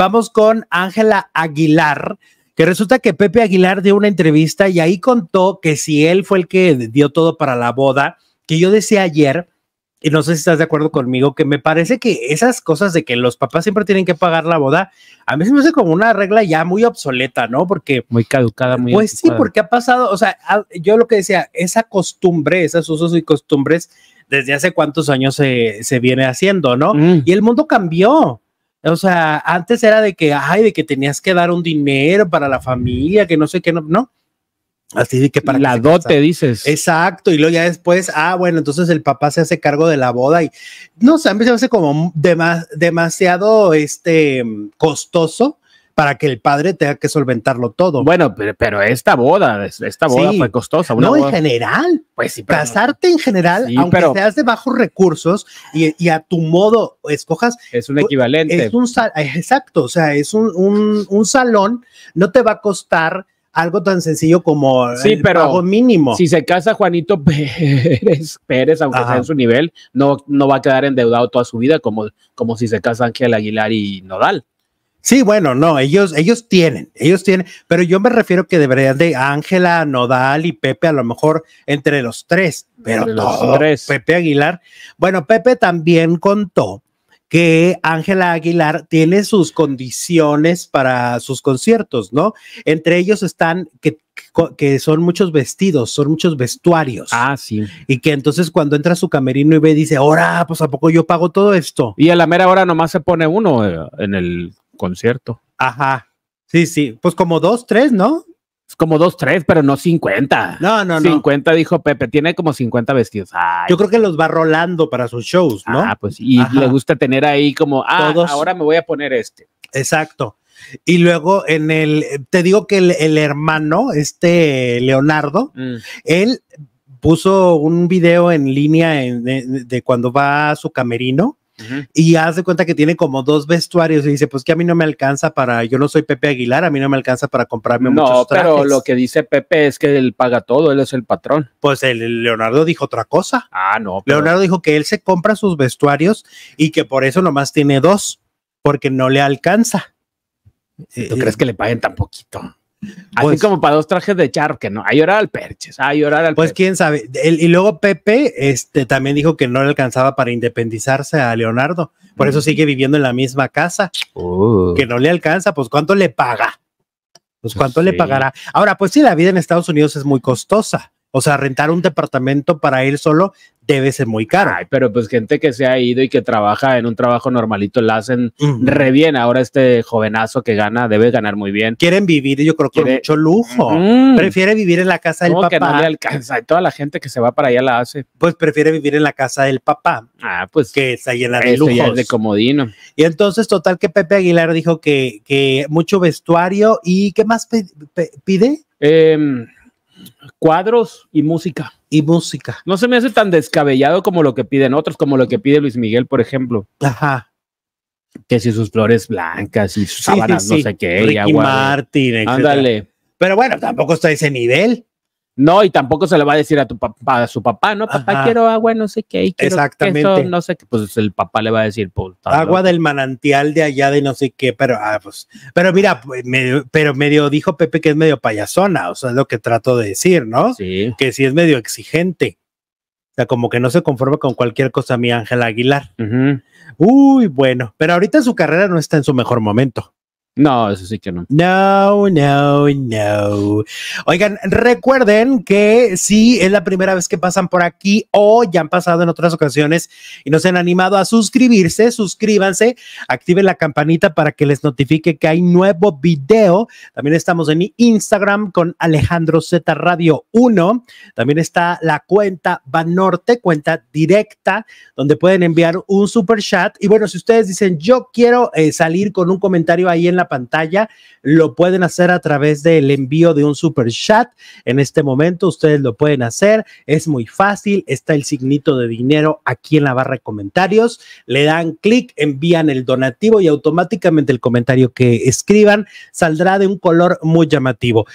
vamos con Ángela Aguilar, que resulta que Pepe Aguilar dio una entrevista y ahí contó que si él fue el que dio todo para la boda, que yo decía ayer, y no sé si estás de acuerdo conmigo, que me parece que esas cosas de que los papás siempre tienen que pagar la boda, a mí se me hace como una regla ya muy obsoleta, ¿no? Porque... Muy caducada, muy... Pues sí, porque ha pasado, o sea, yo lo que decía, esa costumbre, esos usos y costumbres, desde hace cuántos años se, viene haciendo, ¿no? Mm. Y el mundo cambió. O sea, antes era de que, ay, de que tenías que dar un dinero para la familia, que no sé qué, no, Así de que para la dote dices. Exacto, y luego ya después, ah, bueno, entonces el papá se hace cargo de la boda y no o sé, sea, a mí se me hace como demasiado este costoso para que el padre tenga que solventarlo todo. Bueno, pero, pero esta boda, esta boda fue costosa. no, en general. Pues sí, pero... Casarte en general, aunque seas de bajos recursos y, a tu modo escojas. Es un equivalente. Es un eh, Exacto, o sea, es un, un, salón, no te va a costar algo tan sencillo como sí, pero pago mínimo. Si se casa Juanito Pérez, Pérez aunque sea en su nivel, no, no va a quedar endeudado toda su vida como, como si se casa Ángel Aguilar y Nodal. Sí, bueno, no, ellos, ellos tienen, ellos tienen, pero yo me refiero que verdad de Ángela, Nodal y Pepe, a lo mejor entre los tres, pero entre Pepe Aguilar. Bueno, Pepe también contó que Ángela Aguilar tiene sus condiciones para sus conciertos, ¿no? Entre ellos están que, que son muchos vestidos, son muchos vestuarios. Ah, sí. Y que entonces cuando entra su camerino y ve, dice, ahora, pues a poco yo pago todo esto. Y a la mera hora nomás se pone uno eh, en el concierto. Ajá. Sí, sí. Pues como dos, tres, ¿no? Es como dos, tres, pero no cincuenta. No, no, no. 50 dijo Pepe, tiene como cincuenta vestidos. Yo creo pues que los va rolando para sus shows, ¿no? Ah, pues y le gusta tener ahí como, ah, ahora me voy a poner este. Exacto. Y luego en el, te digo que el, hermano, este Leonardo, mm. él puso un video en línea de, cuando va a su camerino y hace cuenta que tiene como dos vestuarios y dice, pues que a mí no me alcanza para, yo no soy Pepe Aguilar, a mí no me alcanza para comprarme muchos No, pero lo que dice Pepe es que él paga todo, él es el patrón. Pues el Leonardo dijo otra cosa. Ah, no. Leonardo dijo que él se compra sus vestuarios y que por eso nomás tiene dos, porque no le alcanza. ¿Tú eh, crees eh, que le paguen tan poquito? Así pues- como para dos trajes de char, que no, a llorar al perche a llorar al Pues quién sabe. y luego Pepe este, también dijo que no le alcanzaba para independizarse a Leonardo, por eso mm. sigue viviendo en la misma casa, uh. que no le alcanza, pues ¿cuánto le paga? Pues ¿cuánto le pagará? Ahora, pues sí, la vida en Estados Unidos es muy costosa. O sea, rentar un departamento para él solo debe ser muy caro. Ay, pero pues gente que se ha ido y que trabaja en un trabajo normalito la hacen re bien. Ahora este jovenazo que gana debe ganar muy bien. Quieren vivir, yo creo, que con mucho lujo. Prefiere vivir en la casa del papá. que no le alcanza. Y toda la gente que se va para allá la hace. Pues prefiere vivir en la casa del papá. Ah, pues. Que está llena de lujos. es de comodino. Y entonces, total, que Pepe Aguilar dijo que, que mucho vestuario y ¿qué más pide? Eh Cuadros y música. Y música. No se me hace tan descabellado como lo que piden otros, como lo que pide Luis Miguel, por ejemplo. Ajá que si sus flores blancas y sus sí, sábanas, no sé qué. Ricky y Martin, Ándale. Pero bueno, tampoco está a ese nivel. No, y tampoco se le va a decir a tu papá, a su papá, no, papá, quiero agua, no sé qué, Exactamente. no sé qué, pues el papá le va a decir, pues, agua del manantial de allá de no sé qué, pero, ah, pues, pero mira, pues, pero medio dijo Pepe que es medio payasona, o sea, es lo que trato de decir, ¿no? Sí. Que sí es medio exigente. O sea, como que no se conforma con cualquier cosa mi Ángel Aguilar. Uy, bueno, pero ahorita su carrera no está en su mejor momento. No, eso sí que no. No, no, no. Oigan, recuerden que si es la primera vez que pasan por aquí o ya han pasado en otras ocasiones y no se han animado a suscribirse, suscríbanse, activen la campanita para que les notifique que hay nuevo video. También estamos en Instagram con Alejandro Z Radio 1. También está la cuenta Banorte, cuenta directa, donde pueden enviar un super chat. Y bueno, si ustedes dicen, yo quiero eh, salir con un comentario ahí en la pantalla. Lo pueden hacer a través del envío de un super chat. En este momento ustedes lo pueden hacer. Es muy fácil. Está el signito de dinero aquí en la barra de comentarios. Le dan clic, envían el donativo y automáticamente el comentario que escriban saldrá de un color muy llamativo.